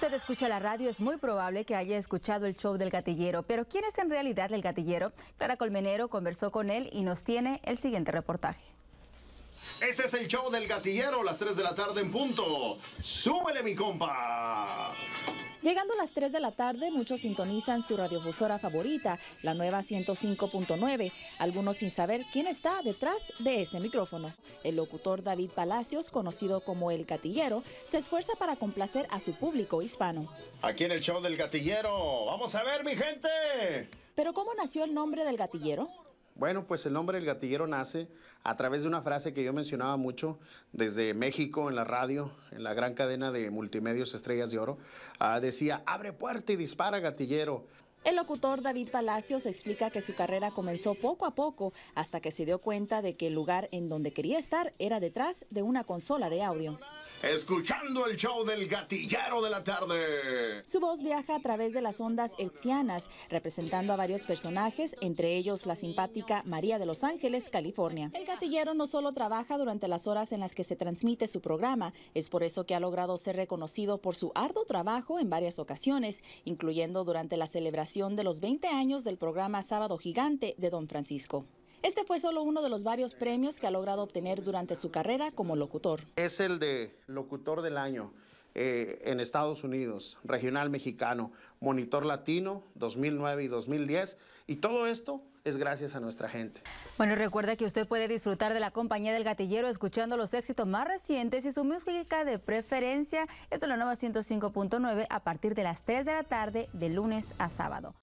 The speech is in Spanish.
Si usted escucha la radio, es muy probable que haya escuchado el show del gatillero. Pero ¿quién es en realidad el gatillero? Clara Colmenero conversó con él y nos tiene el siguiente reportaje. Ese es el show del gatillero, las 3 de la tarde en punto. ¡Súbele, mi compa! Llegando a las 3 de la tarde, muchos sintonizan su radiofusora favorita, la nueva 105.9, algunos sin saber quién está detrás de ese micrófono. El locutor David Palacios, conocido como El Gatillero, se esfuerza para complacer a su público hispano. Aquí en el show del Gatillero, vamos a ver mi gente. Pero ¿cómo nació el nombre del Gatillero? Bueno, pues el nombre del gatillero nace a través de una frase que yo mencionaba mucho desde México en la radio, en la gran cadena de multimedios Estrellas de Oro. Ah, decía, abre puerta y dispara gatillero. El locutor David Palacios explica que su carrera comenzó poco a poco hasta que se dio cuenta de que el lugar en donde quería estar era detrás de una consola de audio. Escuchando el show del gatillero de la tarde. Su voz viaja a través de las ondas hertzianas, representando a varios personajes, entre ellos la simpática María de Los Ángeles, California. El gatillero no solo trabaja durante las horas en las que se transmite su programa, es por eso que ha logrado ser reconocido por su arduo trabajo en varias ocasiones, incluyendo durante la celebración de los 20 años del programa Sábado Gigante de Don Francisco. Este fue solo uno de los varios premios que ha logrado obtener durante su carrera como locutor. Es el de locutor del año. Eh, en Estados Unidos, Regional Mexicano, Monitor Latino 2009 y 2010. Y todo esto es gracias a nuestra gente. Bueno, recuerda que usted puede disfrutar de la compañía del gatillero escuchando los éxitos más recientes y su música de preferencia. Esto es la nueva 105.9 a partir de las 3 de la tarde de lunes a sábado.